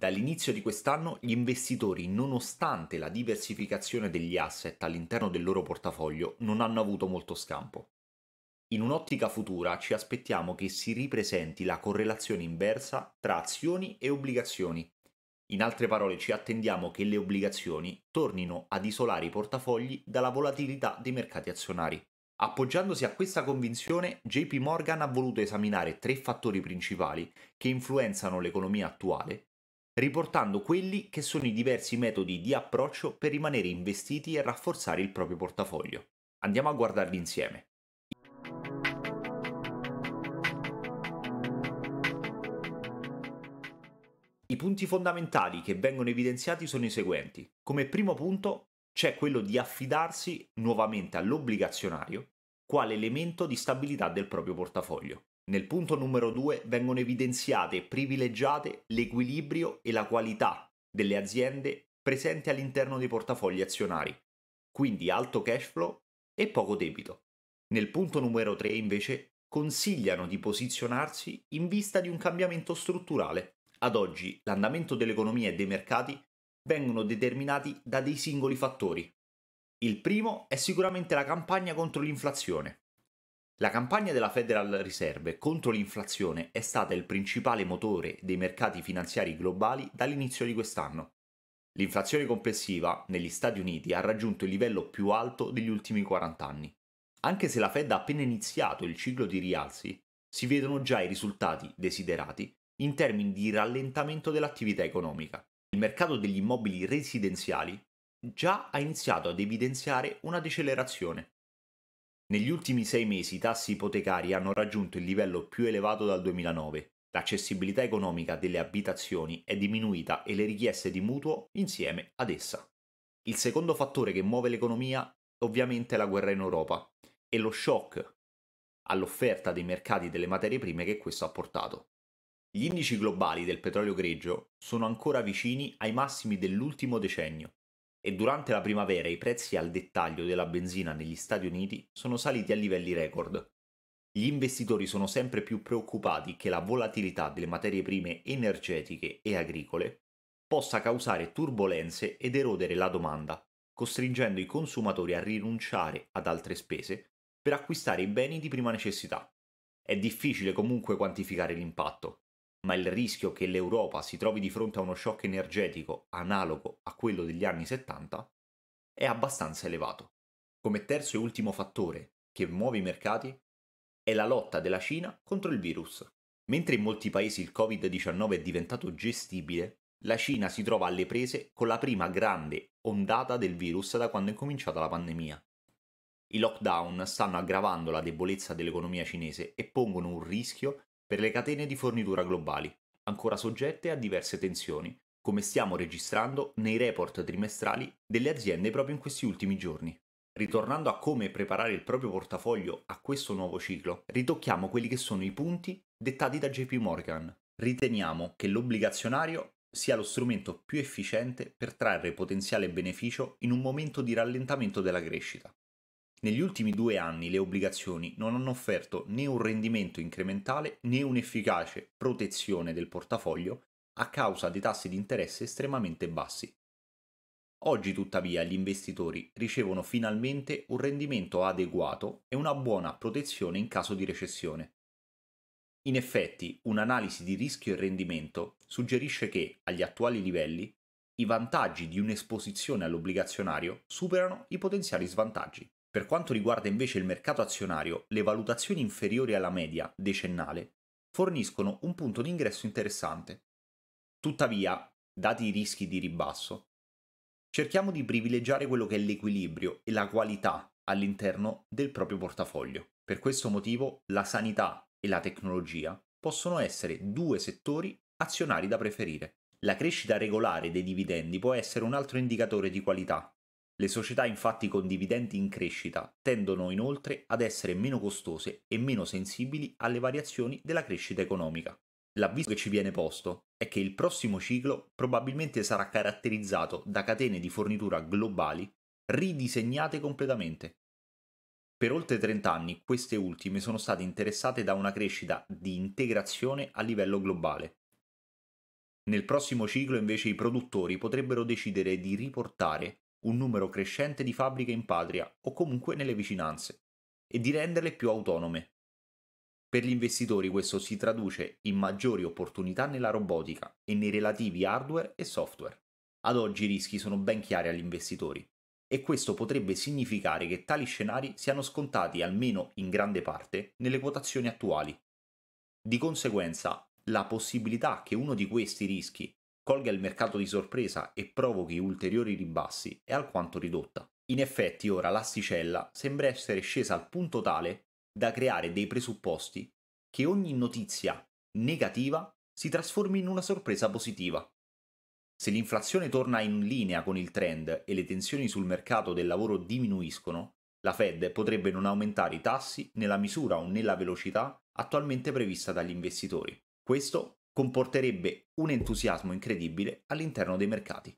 Dall'inizio di quest'anno gli investitori, nonostante la diversificazione degli asset all'interno del loro portafoglio, non hanno avuto molto scampo. In un'ottica futura ci aspettiamo che si ripresenti la correlazione inversa tra azioni e obbligazioni. In altre parole ci attendiamo che le obbligazioni tornino ad isolare i portafogli dalla volatilità dei mercati azionari. Appoggiandosi a questa convinzione, JP Morgan ha voluto esaminare tre fattori principali che influenzano l'economia attuale riportando quelli che sono i diversi metodi di approccio per rimanere investiti e rafforzare il proprio portafoglio. Andiamo a guardarli insieme. I punti fondamentali che vengono evidenziati sono i seguenti. Come primo punto c'è quello di affidarsi nuovamente all'obbligazionario quale elemento di stabilità del proprio portafoglio. Nel punto numero 2 vengono evidenziate e privilegiate l'equilibrio e la qualità delle aziende presenti all'interno dei portafogli azionari, quindi alto cash flow e poco debito. Nel punto numero 3 invece consigliano di posizionarsi in vista di un cambiamento strutturale. Ad oggi l'andamento dell'economia e dei mercati vengono determinati da dei singoli fattori. Il primo è sicuramente la campagna contro l'inflazione. La campagna della Federal Reserve contro l'inflazione è stata il principale motore dei mercati finanziari globali dall'inizio di quest'anno. L'inflazione complessiva negli Stati Uniti ha raggiunto il livello più alto degli ultimi 40 anni. Anche se la Fed ha appena iniziato il ciclo di rialzi, si vedono già i risultati desiderati in termini di rallentamento dell'attività economica. Il mercato degli immobili residenziali già ha iniziato ad evidenziare una decelerazione negli ultimi sei mesi i tassi ipotecari hanno raggiunto il livello più elevato dal 2009. L'accessibilità economica delle abitazioni è diminuita e le richieste di mutuo insieme ad essa. Il secondo fattore che muove l'economia ovviamente è la guerra in Europa e lo shock all'offerta dei mercati delle materie prime che questo ha portato. Gli indici globali del petrolio greggio sono ancora vicini ai massimi dell'ultimo decennio e durante la primavera i prezzi al dettaglio della benzina negli Stati Uniti sono saliti a livelli record. Gli investitori sono sempre più preoccupati che la volatilità delle materie prime energetiche e agricole possa causare turbolenze ed erodere la domanda, costringendo i consumatori a rinunciare ad altre spese per acquistare i beni di prima necessità. È difficile comunque quantificare l'impatto, ma il rischio che l'Europa si trovi di fronte a uno shock energetico analogo a quello degli anni 70 è abbastanza elevato. Come terzo e ultimo fattore che muove i mercati è la lotta della Cina contro il virus. Mentre in molti paesi il Covid-19 è diventato gestibile, la Cina si trova alle prese con la prima grande ondata del virus da quando è cominciata la pandemia. I lockdown stanno aggravando la debolezza dell'economia cinese e pongono un rischio per le catene di fornitura globali, ancora soggette a diverse tensioni, come stiamo registrando nei report trimestrali delle aziende proprio in questi ultimi giorni. Ritornando a come preparare il proprio portafoglio a questo nuovo ciclo, ritocchiamo quelli che sono i punti dettati da JP Morgan. Riteniamo che l'obbligazionario sia lo strumento più efficiente per trarre potenziale beneficio in un momento di rallentamento della crescita. Negli ultimi due anni le obbligazioni non hanno offerto né un rendimento incrementale né un'efficace protezione del portafoglio a causa dei tassi di interesse estremamente bassi. Oggi tuttavia gli investitori ricevono finalmente un rendimento adeguato e una buona protezione in caso di recessione. In effetti, un'analisi di rischio e rendimento suggerisce che, agli attuali livelli, i vantaggi di un'esposizione all'obbligazionario superano i potenziali svantaggi. Per quanto riguarda invece il mercato azionario, le valutazioni inferiori alla media decennale forniscono un punto d'ingresso interessante. Tuttavia, dati i rischi di ribasso, cerchiamo di privilegiare quello che è l'equilibrio e la qualità all'interno del proprio portafoglio. Per questo motivo la sanità e la tecnologia possono essere due settori azionari da preferire. La crescita regolare dei dividendi può essere un altro indicatore di qualità, le società infatti con dividendi in crescita tendono inoltre ad essere meno costose e meno sensibili alle variazioni della crescita economica. L'avviso che ci viene posto è che il prossimo ciclo probabilmente sarà caratterizzato da catene di fornitura globali ridisegnate completamente. Per oltre 30 anni queste ultime sono state interessate da una crescita di integrazione a livello globale, nel prossimo ciclo invece i produttori potrebbero decidere di riportare un numero crescente di fabbriche in patria o comunque nelle vicinanze e di renderle più autonome. Per gli investitori questo si traduce in maggiori opportunità nella robotica e nei relativi hardware e software. Ad oggi i rischi sono ben chiari agli investitori e questo potrebbe significare che tali scenari siano scontati almeno in grande parte nelle quotazioni attuali. Di conseguenza, la possibilità che uno di questi rischi colga il mercato di sorpresa e provochi ulteriori ribassi è alquanto ridotta. In effetti ora l'asticella sembra essere scesa al punto tale da creare dei presupposti che ogni notizia negativa si trasformi in una sorpresa positiva. Se l'inflazione torna in linea con il trend e le tensioni sul mercato del lavoro diminuiscono, la Fed potrebbe non aumentare i tassi nella misura o nella velocità attualmente prevista dagli investitori. Questo comporterebbe un entusiasmo incredibile all'interno dei mercati.